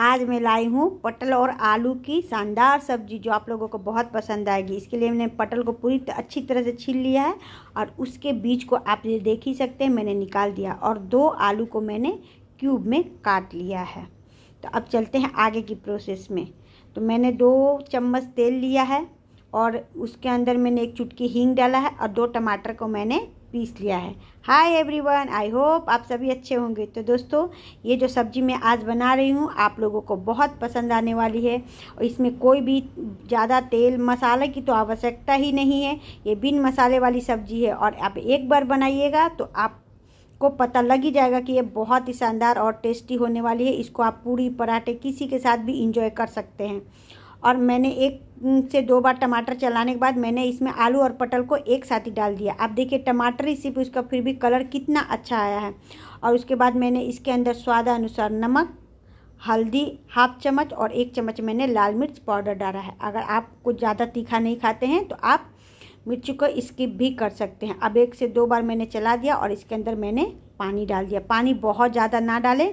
आज मैं लाई हूँ पटल और आलू की शानदार सब्जी जो आप लोगों को बहुत पसंद आएगी इसके लिए मैंने पटल को पूरी अच्छी तरह से छील लिया है और उसके बीज को आप ये देख ही सकते हैं मैंने निकाल दिया और दो आलू को मैंने क्यूब में काट लिया है तो अब चलते हैं आगे की प्रोसेस में तो मैंने दो चम्मच तेल लिया है और उसके अंदर मैंने एक चुटकी हींग डाला है और दो टमाटर को मैंने पीस लिया है हाय एवरीवन आई होप आप सभी अच्छे होंगे तो दोस्तों ये जो सब्ज़ी मैं आज बना रही हूँ आप लोगों को बहुत पसंद आने वाली है और इसमें कोई भी ज़्यादा तेल मसाले की तो आवश्यकता ही नहीं है ये बिन मसाले वाली सब्ज़ी है और आप एक बार बनाइएगा तो आप को पता लग ही जाएगा कि ये बहुत ही शानदार और टेस्टी होने वाली है इसको आप पूरी पराठे किसी के साथ भी इंजॉय कर सकते हैं और मैंने एक से दो बार टमाटर चलाने के बाद मैंने इसमें आलू और पटल को एक साथ ही डाल दिया आप देखिए टमाटर इसी पर उसका फिर भी कलर कितना अच्छा आया है और उसके बाद मैंने इसके अंदर स्वाद अनुसार नमक हल्दी हाफ चम्मच और एक चम्मच मैंने लाल मिर्च पाउडर डाला है अगर आप कुछ ज़्यादा तीखा नहीं खाते हैं तो आप मिर्ची को स्किप भी कर सकते हैं अब एक से दो बार मैंने चला दिया और इसके अंदर मैंने पानी डाल दिया पानी बहुत ज़्यादा ना डालें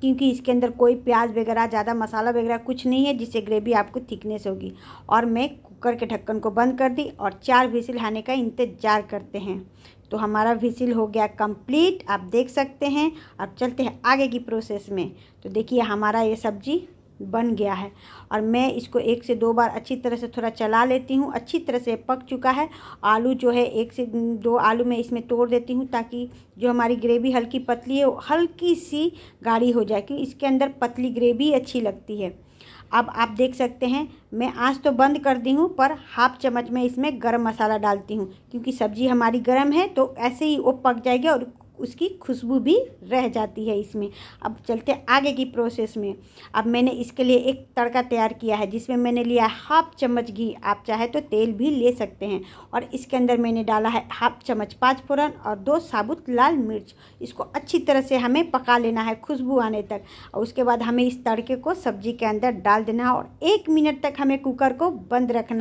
क्योंकि इसके अंदर कोई प्याज वगैरह ज़्यादा मसाला वगैरह कुछ नहीं है जिससे ग्रेवी आपको थिकनेस होगी और मैं कुकर के ढक्कन को बंद कर दी और चार विसिल आने का इंतज़ार करते हैं तो हमारा विसिल हो गया कंप्लीट आप देख सकते हैं अब चलते हैं आगे की प्रोसेस में तो देखिए हमारा ये सब्ज़ी बन गया है और मैं इसको एक से दो बार अच्छी तरह से थोड़ा चला लेती हूँ अच्छी तरह से पक चुका है आलू जो है एक से दो आलू मैं इसमें तोड़ देती हूँ ताकि जो हमारी ग्रेवी हल्की पतली है हल्की सी गाढ़ी हो जाए क्योंकि इसके अंदर पतली ग्रेवी अच्छी लगती है अब आप देख सकते हैं मैं आँच तो बंद कर दी हूँ पर हाफ चम्मच में इसमें गर्म मसाला डालती हूँ क्योंकि सब्ज़ी हमारी गर्म है तो ऐसे ही वो पक जाएगी और उसकी खुशबू भी रह जाती है इसमें अब चलते आगे की प्रोसेस में अब मैंने इसके लिए एक तड़का तैयार किया है जिसमें मैंने लिया हाफ चम्मच घी आप चाहे तो तेल भी ले सकते हैं और इसके अंदर मैंने डाला है हाफ चम्मच पाँच फोरन और दो साबुत लाल मिर्च इसको अच्छी तरह से हमें पका लेना है खुशबू आने तक और उसके बाद हमें इस तड़के को सब्जी के अंदर डाल देना है और एक मिनट तक हमें कुकर को बंद रखना